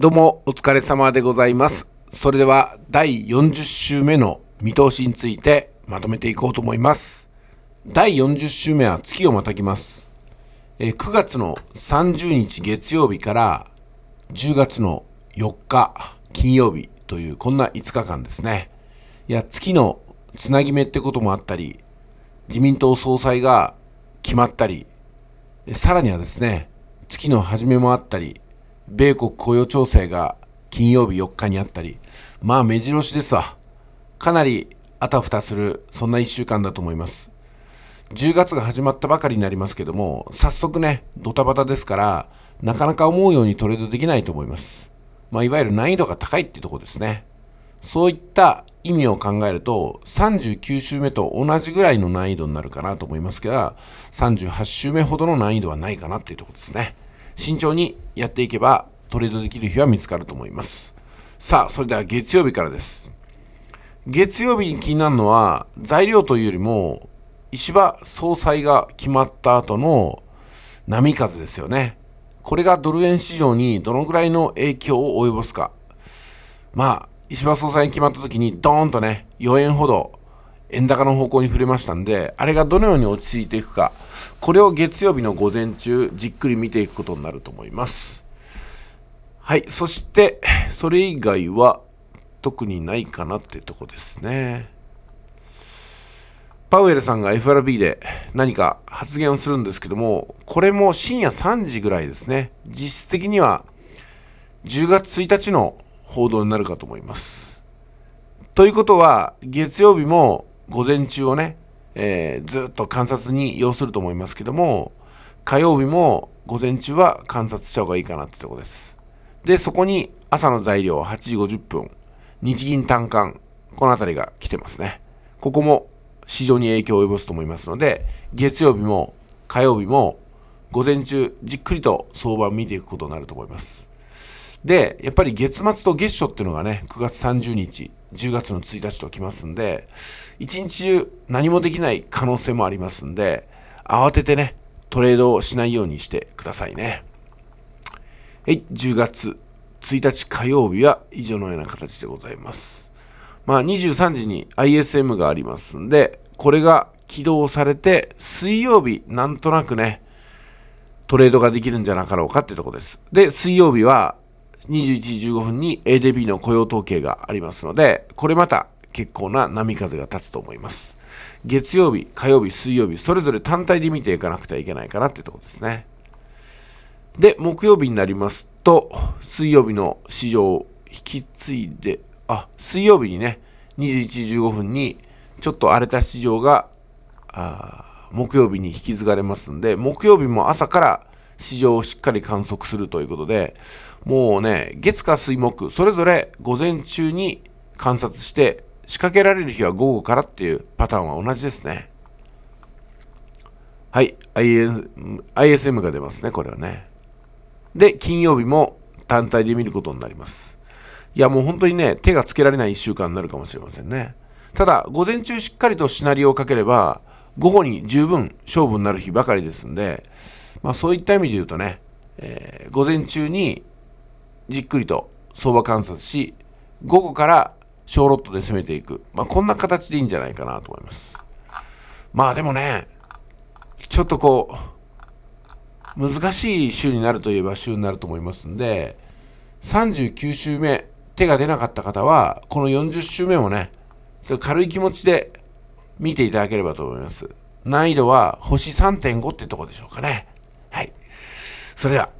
どうもお疲れ様でございます。それでは第40週目の見通しについてまとめていこうと思います。第40週目は月をまたぎます。え9月の30日月曜日から10月の4日金曜日というこんな5日間ですね。いや、月のつなぎ目ってこともあったり、自民党総裁が決まったり、さらにはですね、月の初めもあったり、米国雇用調整が金曜日4日にあったり、まあ目白押しですわ。かなりあたふたする、そんな1週間だと思います。10月が始まったばかりになりますけども、早速ね、ドタバタですから、なかなか思うようにトレードできないと思います。まあ、いわゆる難易度が高いってとこですね。そういった意味を考えると、39週目と同じぐらいの難易度になるかなと思いますけど、38週目ほどの難易度はないかなっていうとこですね。慎重にやっていけばトレードできる日は見つかると思います。さあ、それでは月曜日からです。月曜日に気になるのは、材料というよりも、石破総裁が決まった後の波風ですよね。これがドル円市場にどのぐらいの影響を及ぼすか。まあ、石破総裁に決まった時に、ドーンとね、4円ほど円高の方向に触れましたんで、あれがどのように落ち着いていくか、これを月曜日の午前中、じっくり見ていくことになると思います。はい、そして、それ以外は特にないかなってとこですね。パウエルさんが FRB で何か発言をするんですけども、これも深夜3時ぐらいですね。実質的には10月1日の報道になるかと思います。ということは、月曜日も午前中をね、えー、ずっと観察に要すると思いますけども、火曜日も午前中は観察した方がいいかなってとこです。で、そこに朝の材料8時50分、日銀短観、この辺りが来てますね。ここも市場に影響を及ぼすと思いますので、月曜日も火曜日も午前中じっくりと相場を見ていくことになると思います。で、やっぱり月末と月初っていうのがね、9月30日、10月の1日と来ますんで、一日中何もできない可能性もありますんで、慌ててね、トレードをしないようにしてくださいね。はい、10月1日火曜日は以上のような形でございます。まあ、23時に ISM がありますんで、これが起動されて、水曜日、なんとなくね、トレードができるんじゃなかろうかってとこです。で、水曜日は21時15分に ADB の雇用統計がありますので、これまた結構な波風が立つと思います。月曜日、火曜日、水曜日、それぞれ単体で見ていかなくてはいけないかなってとこですね。で、木曜日になりますと、水曜日の市場を引き継いで、あ、水曜日にね、21時15分にちょっと荒れた市場が、木曜日に引き継がれますんで、木曜日も朝から市場をしっかり観測するということで、もうね、月火水木、それぞれ午前中に観察して、仕掛けられる日は午後からっていうパターンは同じですね。はい、ISM が出ますね、これはね。で、金曜日も単体で見ることになります。いや、もう本当にね、手がつけられない1週間になるかもしれませんね。ただ、午前中しっかりとシナリオをかければ、午後に十分勝負になる日ばかりですんで、まあ、そういった意味で言うとね、えー、午前中にじっくりと相場観察し、午後から小ロットで攻めていく。まあ、こんな形でいいんじゃないかなと思います。まあでもね、ちょっとこう、難しい週になるといえば週になると思いますんで、39週目、手が出なかった方は、この40週目もね、軽い気持ちで見ていただければと思います。難易度は星3.5ってとこでしょうかね。はい。それでは。